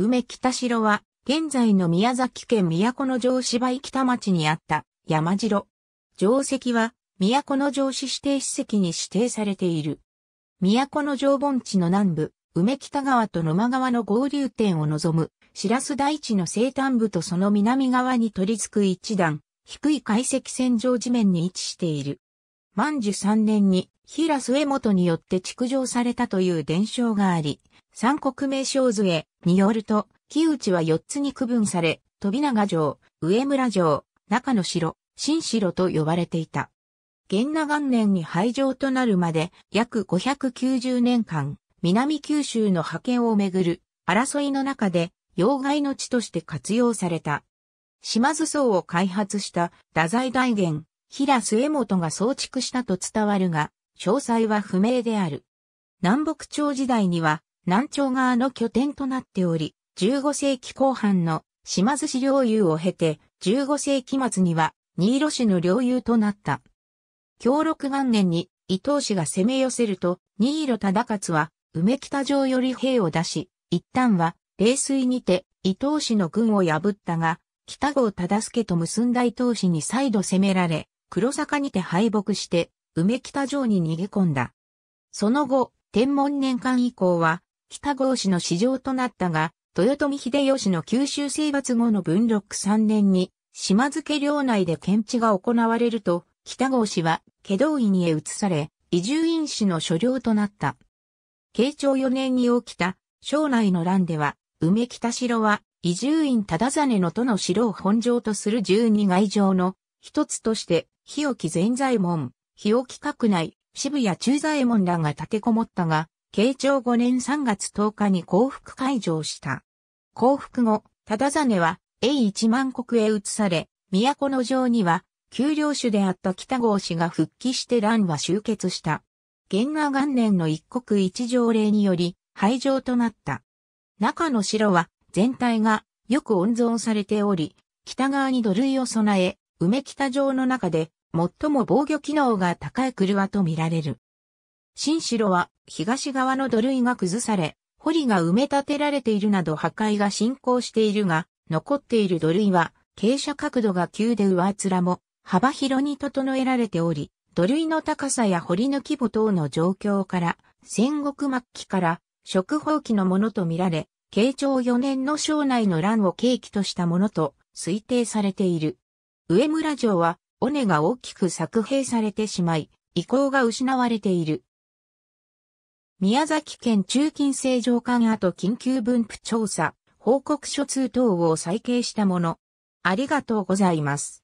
梅北城は、現在の宮崎県都城芝居北町にあった山城。城跡は、都城市指定史跡に指定されている。都城盆地の南部、梅北川と沼川の合流点を望む、白洲台地の西端部とその南側に取り付く一段、低い解析線上地面に位置している。万寿三年に、平末元によって築城されたという伝承があり、三国名称図へによると、木内は四つに区分され、飛長城、上村城、中の城、新城と呼ばれていた。源那元年に廃城となるまで約590年間、南九州の覇権をめぐる争いの中で、要害の地として活用された。島津荘を開発した太宰大元、平末元が創築したと伝わるが、詳細は不明である。南北朝時代には南朝側の拠点となっており、15世紀後半の島津氏領有を経て、15世紀末には新色氏の領有となった。協禄元年に伊藤氏が攻め寄せると、新色忠勝は梅北城より兵を出し、一旦は冷水にて伊藤氏の軍を破ったが、北郷忠助と結んだ伊藤氏に再度攻められ、黒坂にて敗北して、梅北城に逃げ込んだ。その後、天文年間以降は、北郷氏の市場となったが、豊臣秀吉の九州征伐後の文禄3年に、島津家領内で検知が行われると、北郷氏は、祁道院へ移され、移住院氏の所領となった。慶長4年に起きた、省内の乱では、梅北城は、移住院忠真のとの城を本城とする十二外城の一つとして、日置前左衛門、日置閣内、渋谷中左衛門らが立てこもったが、慶長5年3月10日に降伏解除した。降伏後、忠真は、a 一万国へ移され、都の城には、丘陵主であった北郷氏が復帰して乱は終結した。元和元年の一国一条例により、廃城となった。中の城は、全体が、よく温存されており、北側に土塁を備え、梅北城の中で、最も防御機能が高い車と見られる。新城は東側の土塁が崩され、堀が埋め立てられているなど破壊が進行しているが、残っている土塁は傾斜角度が急で上面も幅広に整えられており、土塁の高さや堀の規模等の状況から、戦国末期から食放棄のものとみられ、慶長4年の省内の乱を契機としたものと推定されている。上村城は、尾根が大きく作兵されてしまい、遺構が失われている。宮崎県中近正常館跡緊急分布調査、報告書通等を再掲したもの。ありがとうございます。